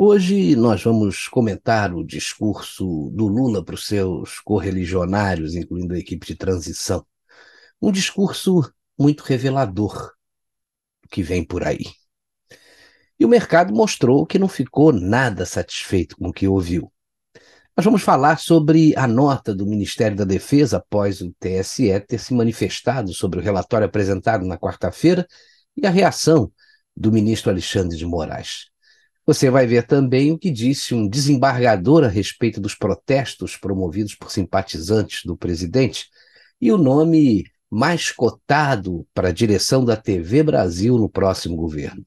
Hoje nós vamos comentar o discurso do Lula para os seus correligionários, incluindo a equipe de transição. Um discurso muito revelador do que vem por aí. E o mercado mostrou que não ficou nada satisfeito com o que ouviu. Nós vamos falar sobre a nota do Ministério da Defesa após o TSE ter se manifestado sobre o relatório apresentado na quarta-feira e a reação do ministro Alexandre de Moraes. Você vai ver também o que disse um desembargador a respeito dos protestos promovidos por simpatizantes do presidente e o nome mais cotado para a direção da TV Brasil no próximo governo.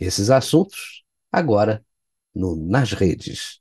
Esses assuntos agora no Nas Redes.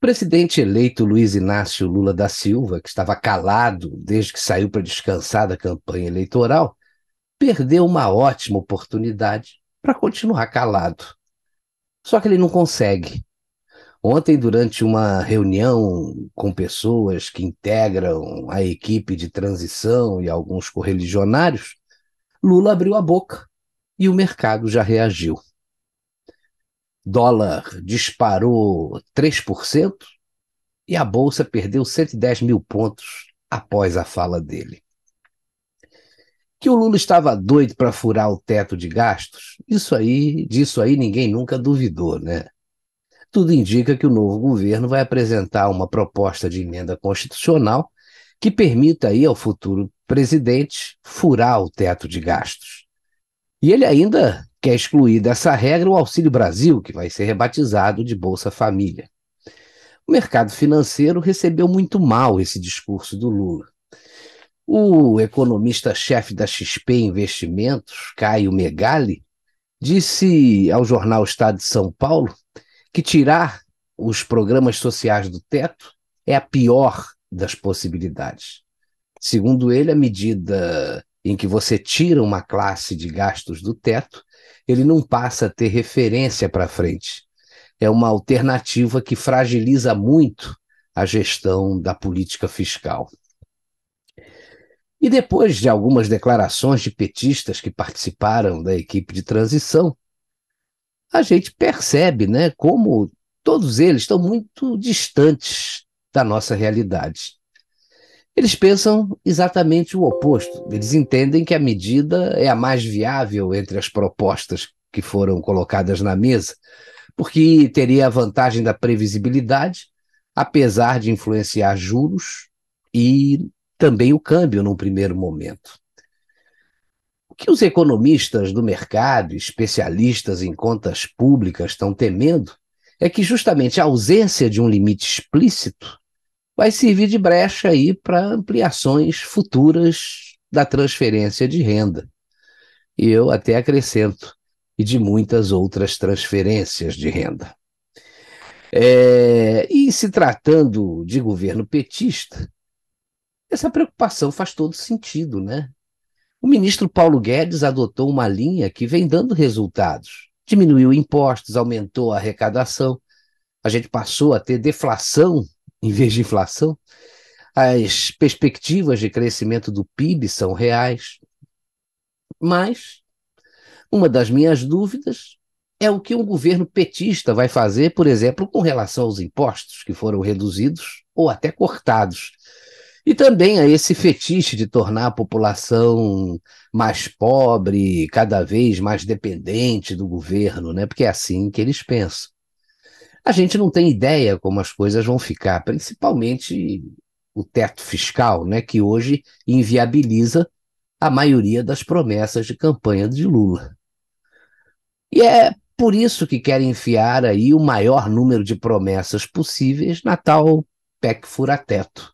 O presidente eleito Luiz Inácio Lula da Silva, que estava calado desde que saiu para descansar da campanha eleitoral, perdeu uma ótima oportunidade para continuar calado. Só que ele não consegue. Ontem, durante uma reunião com pessoas que integram a equipe de transição e alguns correligionários, Lula abriu a boca e o mercado já reagiu dólar disparou 3% e a bolsa perdeu 110 mil pontos após a fala dele. Que o Lula estava doido para furar o teto de gastos, isso aí, disso aí ninguém nunca duvidou, né? Tudo indica que o novo governo vai apresentar uma proposta de emenda constitucional que permita aí ao futuro presidente furar o teto de gastos. E ele ainda quer é excluir dessa regra o Auxílio Brasil, que vai ser rebatizado de Bolsa Família. O mercado financeiro recebeu muito mal esse discurso do Lula. O economista-chefe da XP Investimentos, Caio Megali, disse ao jornal Estado de São Paulo que tirar os programas sociais do teto é a pior das possibilidades. Segundo ele, a medida em que você tira uma classe de gastos do teto ele não passa a ter referência para frente. É uma alternativa que fragiliza muito a gestão da política fiscal. E depois de algumas declarações de petistas que participaram da equipe de transição, a gente percebe né, como todos eles estão muito distantes da nossa realidade. Eles pensam exatamente o oposto. Eles entendem que a medida é a mais viável entre as propostas que foram colocadas na mesa, porque teria a vantagem da previsibilidade, apesar de influenciar juros e também o câmbio num primeiro momento. O que os economistas do mercado, especialistas em contas públicas, estão temendo é que justamente a ausência de um limite explícito vai servir de brecha aí para ampliações futuras da transferência de renda. E eu até acrescento, e de muitas outras transferências de renda. É, e se tratando de governo petista, essa preocupação faz todo sentido, né? O ministro Paulo Guedes adotou uma linha que vem dando resultados. Diminuiu impostos, aumentou a arrecadação, a gente passou a ter deflação em vez de inflação, as perspectivas de crescimento do PIB são reais. Mas uma das minhas dúvidas é o que um governo petista vai fazer, por exemplo, com relação aos impostos que foram reduzidos ou até cortados. E também a esse fetiche de tornar a população mais pobre, cada vez mais dependente do governo, né? Porque é assim que eles pensam. A gente não tem ideia como as coisas vão ficar, principalmente o teto fiscal, né, que hoje inviabiliza a maioria das promessas de campanha de Lula. E é por isso que querem enfiar aí o maior número de promessas possíveis na tal PEC furateto,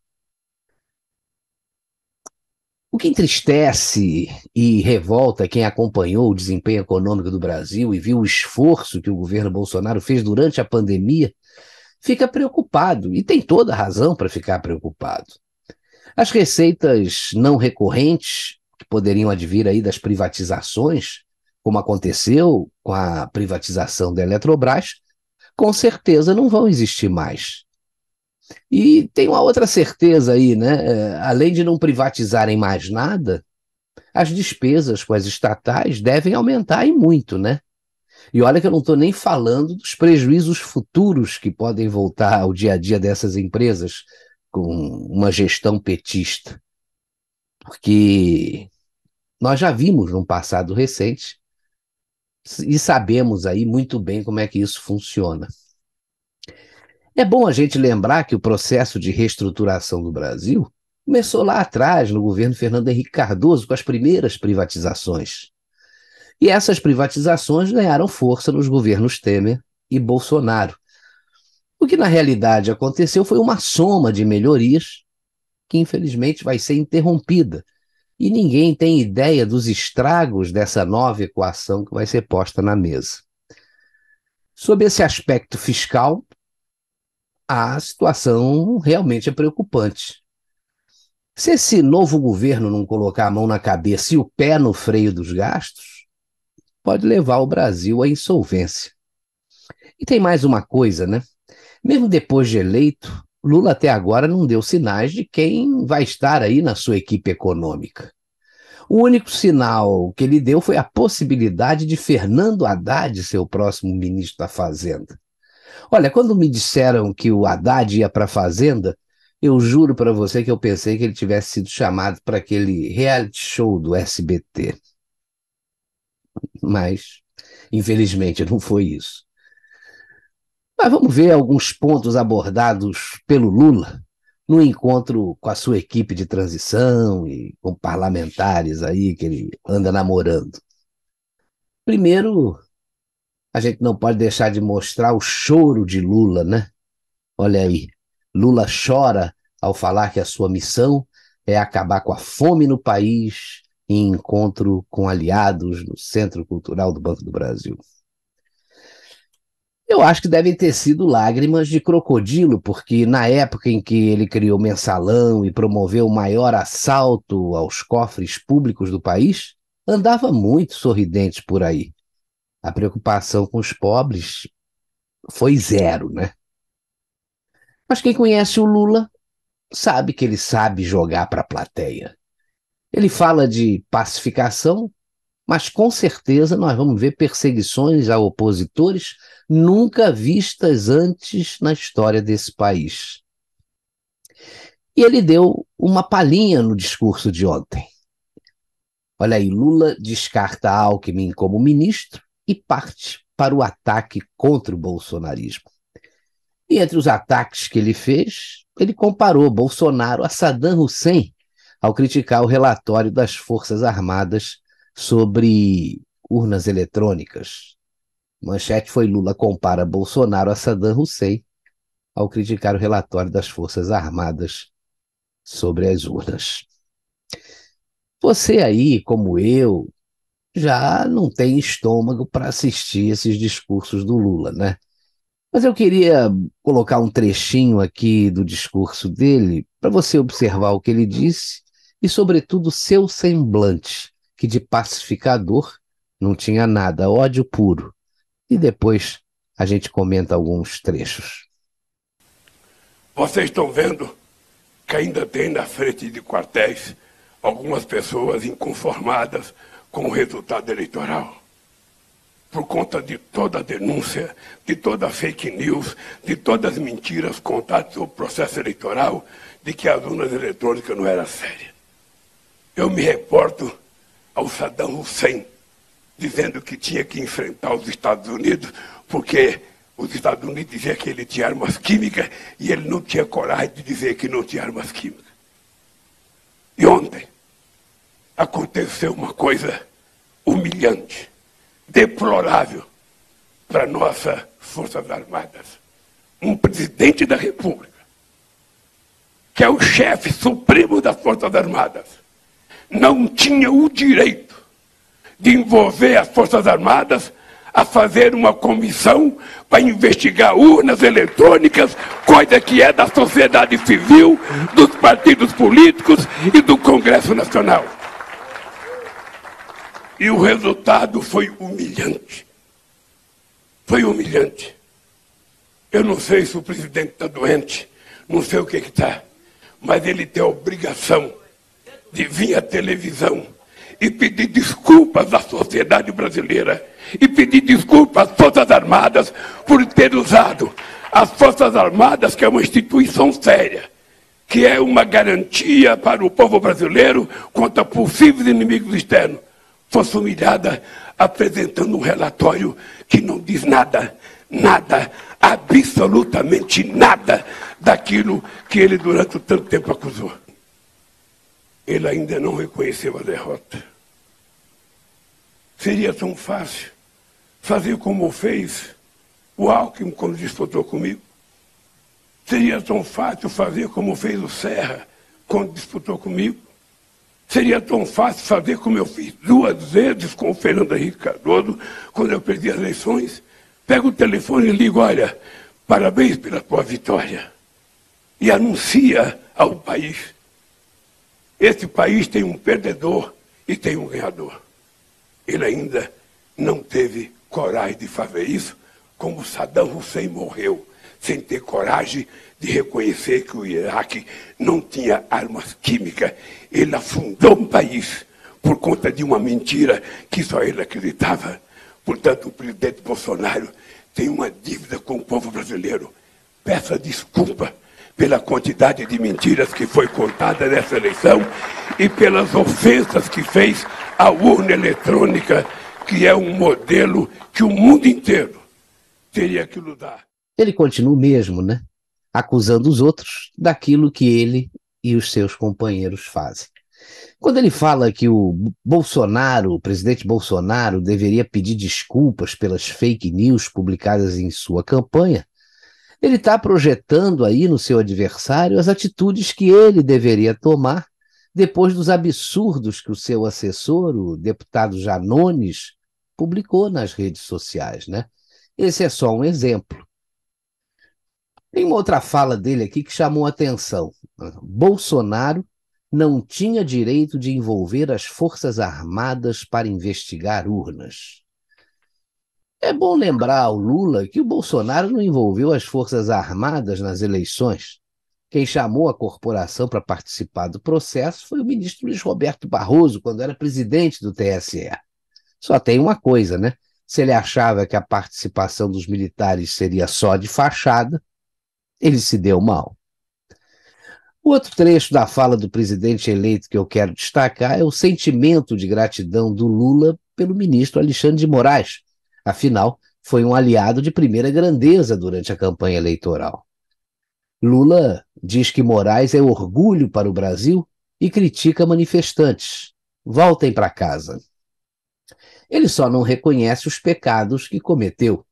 o que entristece e revolta quem acompanhou o desempenho econômico do Brasil e viu o esforço que o governo Bolsonaro fez durante a pandemia, fica preocupado e tem toda a razão para ficar preocupado. As receitas não recorrentes, que poderiam advir aí das privatizações, como aconteceu com a privatização da Eletrobras, com certeza não vão existir mais. E tem uma outra certeza aí, né? É, além de não privatizarem mais nada, as despesas com as estatais devem aumentar e muito, né? E olha que eu não estou nem falando dos prejuízos futuros que podem voltar ao dia a dia dessas empresas com uma gestão petista. Porque nós já vimos num passado recente e sabemos aí muito bem como é que isso funciona. É bom a gente lembrar que o processo de reestruturação do Brasil começou lá atrás, no governo Fernando Henrique Cardoso, com as primeiras privatizações. E essas privatizações ganharam força nos governos Temer e Bolsonaro. O que na realidade aconteceu foi uma soma de melhorias que infelizmente vai ser interrompida. E ninguém tem ideia dos estragos dessa nova equação que vai ser posta na mesa. Sob esse aspecto fiscal, a situação realmente é preocupante. Se esse novo governo não colocar a mão na cabeça e o pé no freio dos gastos, pode levar o Brasil à insolvência. E tem mais uma coisa, né? Mesmo depois de eleito, Lula até agora não deu sinais de quem vai estar aí na sua equipe econômica. O único sinal que ele deu foi a possibilidade de Fernando Haddad ser o próximo ministro da Fazenda. Olha, quando me disseram que o Haddad ia para a Fazenda, eu juro para você que eu pensei que ele tivesse sido chamado para aquele reality show do SBT. Mas, infelizmente, não foi isso. Mas vamos ver alguns pontos abordados pelo Lula no encontro com a sua equipe de transição e com parlamentares aí que ele anda namorando. Primeiro, a gente não pode deixar de mostrar o choro de Lula, né? Olha aí, Lula chora ao falar que a sua missão é acabar com a fome no país em encontro com aliados no Centro Cultural do Banco do Brasil. Eu acho que devem ter sido lágrimas de crocodilo, porque na época em que ele criou mensalão e promoveu o maior assalto aos cofres públicos do país, andava muito sorridente por aí a preocupação com os pobres foi zero, né? Mas quem conhece o Lula sabe que ele sabe jogar para a plateia. Ele fala de pacificação, mas com certeza nós vamos ver perseguições a opositores nunca vistas antes na história desse país. E ele deu uma palhinha no discurso de ontem. Olha aí, Lula descarta Alckmin como ministro e parte para o ataque contra o bolsonarismo. E entre os ataques que ele fez, ele comparou Bolsonaro a Saddam Hussein ao criticar o relatório das Forças Armadas sobre urnas eletrônicas. Manchete foi Lula compara Bolsonaro a Saddam Hussein ao criticar o relatório das Forças Armadas sobre as urnas. Você aí, como eu, já não tem estômago para assistir esses discursos do Lula, né? Mas eu queria colocar um trechinho aqui do discurso dele para você observar o que ele disse e, sobretudo, seu semblante, que de pacificador não tinha nada, ódio puro. E depois a gente comenta alguns trechos. Vocês estão vendo que ainda tem na frente de quartéis algumas pessoas inconformadas com o resultado eleitoral. Por conta de toda a denúncia, de toda a fake news, de todas as mentiras contadas sobre o processo eleitoral, de que as urnas eletrônicas não eram sérias. Eu me reporto ao Saddam Hussein, dizendo que tinha que enfrentar os Estados Unidos, porque os Estados Unidos diziam que ele tinha armas químicas e ele não tinha coragem de dizer que não tinha armas químicas. E ontem, aconteceu uma coisa humilhante, deplorável para nossas Forças Armadas. Um presidente da República, que é o chefe supremo das Forças Armadas, não tinha o direito de envolver as Forças Armadas a fazer uma comissão para investigar urnas eletrônicas, coisa que é da sociedade civil, dos partidos políticos e do Congresso Nacional. E o resultado foi humilhante. Foi humilhante. Eu não sei se o presidente está doente, não sei o que está, mas ele tem a obrigação de vir à televisão e pedir desculpas à sociedade brasileira e pedir desculpas às Forças Armadas por ter usado as Forças Armadas, que é uma instituição séria, que é uma garantia para o povo brasileiro contra possíveis inimigos externos fosse humilhada apresentando um relatório que não diz nada, nada, absolutamente nada daquilo que ele durante tanto tempo acusou. Ele ainda não reconheceu a derrota. Seria tão fácil fazer como fez o Alckmin quando disputou comigo. Seria tão fácil fazer como fez o Serra quando disputou comigo. Seria tão fácil fazer como eu fiz duas vezes com o Fernando Henrique Cardoso, quando eu perdi as eleições. Pega o telefone e liga, olha, parabéns pela tua vitória. E anuncia ao país. Esse país tem um perdedor e tem um ganhador. Ele ainda não teve coragem de fazer isso, como Saddam Hussein morreu sem ter coragem de reconhecer que o Iraque não tinha armas químicas. Ele afundou um país por conta de uma mentira que só ele acreditava. Portanto, o presidente Bolsonaro tem uma dívida com o povo brasileiro. Peça desculpa pela quantidade de mentiras que foi contada nessa eleição e pelas ofensas que fez à urna eletrônica, que é um modelo que o mundo inteiro teria que lutar. Ele continua o mesmo, né? Acusando os outros daquilo que ele e os seus companheiros fazem. Quando ele fala que o Bolsonaro, o presidente Bolsonaro, deveria pedir desculpas pelas fake news publicadas em sua campanha, ele está projetando aí no seu adversário as atitudes que ele deveria tomar depois dos absurdos que o seu assessor, o deputado Janones, publicou nas redes sociais. Né? Esse é só um exemplo. Tem uma outra fala dele aqui que chamou atenção. Bolsonaro não tinha direito de envolver as Forças Armadas para investigar urnas. É bom lembrar ao Lula que o Bolsonaro não envolveu as Forças Armadas nas eleições. Quem chamou a corporação para participar do processo foi o ministro Luiz Roberto Barroso, quando era presidente do TSE. Só tem uma coisa, né? Se ele achava que a participação dos militares seria só de fachada, ele se deu mal. Outro trecho da fala do presidente eleito que eu quero destacar é o sentimento de gratidão do Lula pelo ministro Alexandre de Moraes. Afinal, foi um aliado de primeira grandeza durante a campanha eleitoral. Lula diz que Moraes é orgulho para o Brasil e critica manifestantes. Voltem para casa. Ele só não reconhece os pecados que cometeu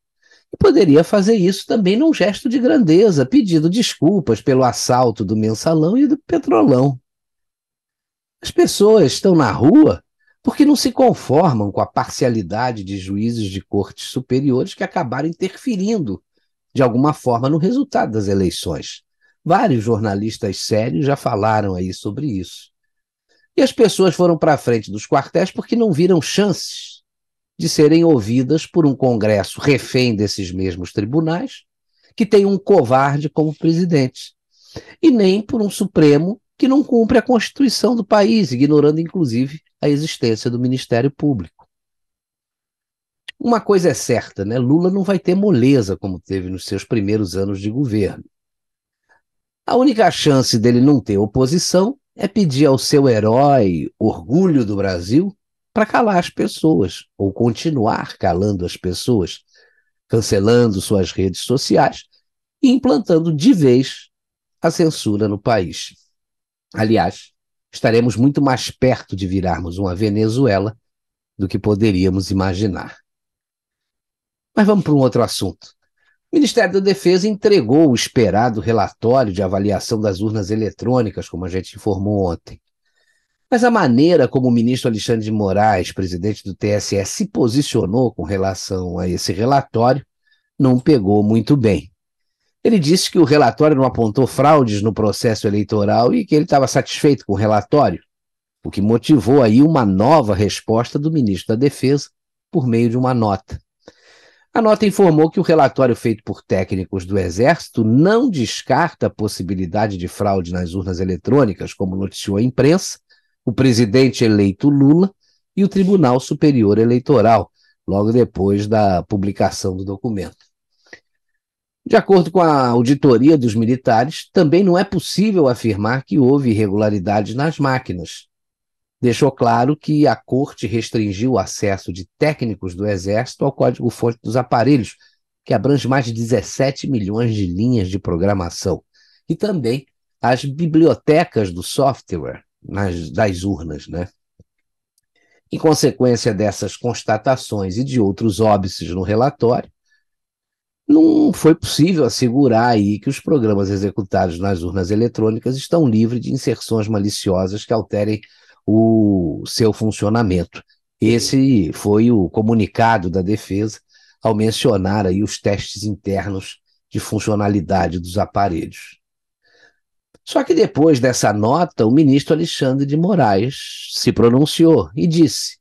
poderia fazer isso também num gesto de grandeza, pedindo desculpas pelo assalto do mensalão e do petrolão. As pessoas estão na rua porque não se conformam com a parcialidade de juízes de cortes superiores que acabaram interferindo de alguma forma no resultado das eleições. Vários jornalistas sérios já falaram aí sobre isso. E as pessoas foram para a frente dos quartéis porque não viram chances de serem ouvidas por um Congresso refém desses mesmos tribunais, que tem um covarde como presidente, e nem por um Supremo que não cumpre a Constituição do país, ignorando inclusive a existência do Ministério Público. Uma coisa é certa, né? Lula não vai ter moleza como teve nos seus primeiros anos de governo. A única chance dele não ter oposição é pedir ao seu herói, orgulho do Brasil, para calar as pessoas ou continuar calando as pessoas, cancelando suas redes sociais e implantando de vez a censura no país. Aliás, estaremos muito mais perto de virarmos uma Venezuela do que poderíamos imaginar. Mas vamos para um outro assunto. O Ministério da Defesa entregou o esperado relatório de avaliação das urnas eletrônicas, como a gente informou ontem. Mas a maneira como o ministro Alexandre de Moraes, presidente do TSE, se posicionou com relação a esse relatório não pegou muito bem. Ele disse que o relatório não apontou fraudes no processo eleitoral e que ele estava satisfeito com o relatório, o que motivou aí uma nova resposta do ministro da Defesa por meio de uma nota. A nota informou que o relatório feito por técnicos do Exército não descarta a possibilidade de fraude nas urnas eletrônicas, como noticiou a imprensa, o presidente eleito Lula e o Tribunal Superior Eleitoral, logo depois da publicação do documento. De acordo com a auditoria dos militares, também não é possível afirmar que houve irregularidades nas máquinas. Deixou claro que a Corte restringiu o acesso de técnicos do Exército ao código-fonte dos aparelhos, que abrange mais de 17 milhões de linhas de programação, e também as bibliotecas do software, nas, das urnas, né? Em consequência dessas constatações e de outros óbices no relatório, não foi possível assegurar aí que os programas executados nas urnas eletrônicas estão livres de inserções maliciosas que alterem o seu funcionamento. Esse foi o comunicado da defesa ao mencionar aí os testes internos de funcionalidade dos aparelhos. Só que depois dessa nota, o ministro Alexandre de Moraes se pronunciou e disse: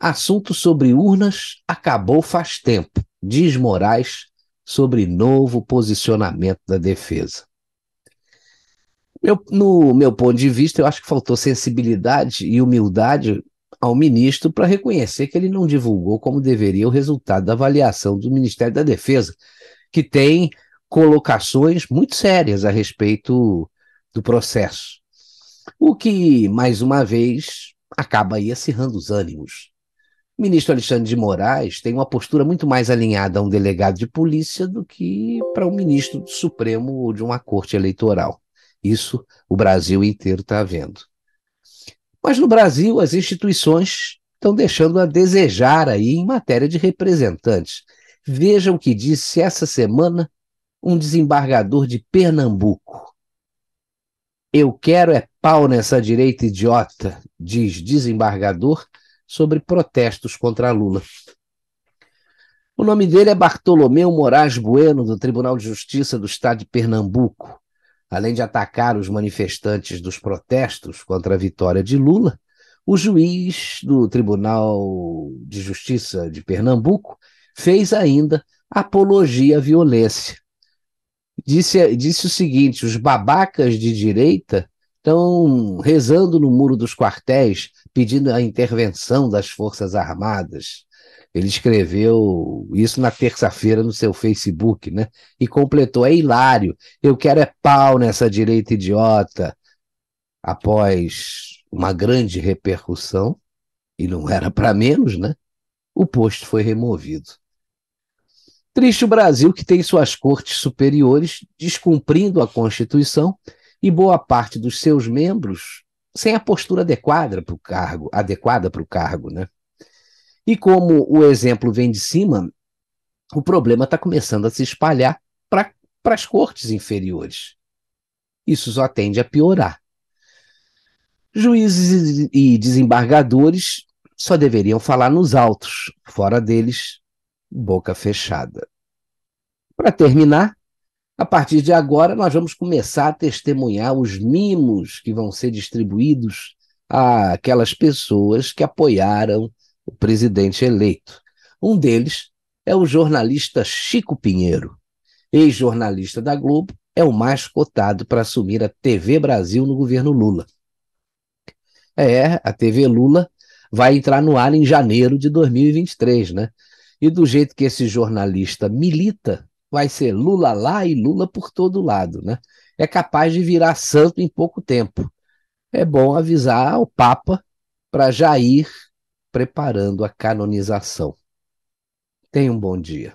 Assunto sobre urnas acabou faz tempo, diz Moraes sobre novo posicionamento da defesa. no meu ponto de vista, eu acho que faltou sensibilidade e humildade ao ministro para reconhecer que ele não divulgou como deveria o resultado da avaliação do Ministério da Defesa, que tem colocações muito sérias a respeito do processo. O que, mais uma vez, acaba aí acirrando os ânimos. O ministro Alexandre de Moraes tem uma postura muito mais alinhada a um delegado de polícia do que para um ministro do Supremo ou de uma corte eleitoral. Isso o Brasil inteiro está vendo. Mas no Brasil, as instituições estão deixando a desejar aí em matéria de representantes. Vejam o que disse essa semana um desembargador de Pernambuco. Eu quero é pau nessa direita idiota, diz desembargador sobre protestos contra Lula. O nome dele é Bartolomeu Moraes Bueno, do Tribunal de Justiça do Estado de Pernambuco. Além de atacar os manifestantes dos protestos contra a vitória de Lula, o juiz do Tribunal de Justiça de Pernambuco fez ainda apologia à violência disse, disse o seguinte: os babacas de direita estão rezando no muro dos quartéis, pedindo a intervenção das Forças Armadas. Ele escreveu isso na terça-feira no seu Facebook, né? E completou: é hilário, eu quero é pau nessa direita idiota. Após uma grande repercussão, e não era para menos, né? O post foi removido. Triste o Brasil que tem suas cortes superiores descumprindo a Constituição e boa parte dos seus membros sem a postura adequada para o cargo, adequada para o cargo, né? E como o exemplo vem de cima, o problema está começando a se espalhar para as cortes inferiores. Isso só tende a piorar. Juízes e desembargadores só deveriam falar nos autos, fora deles, boca fechada. Para terminar, a partir de agora nós vamos começar a testemunhar os mimos que vão ser distribuídos àquelas pessoas que apoiaram o presidente eleito. Um deles é o jornalista Chico Pinheiro, ex-jornalista da Globo, é o mais cotado para assumir a TV Brasil no governo Lula. É, a TV Lula vai entrar no ar em janeiro de 2023, né? E do jeito que esse jornalista milita, vai ser Lula lá e Lula por todo lado, né? É capaz de virar santo em pouco tempo. É bom avisar ao Papa para já ir preparando a canonização. Tenha um bom dia.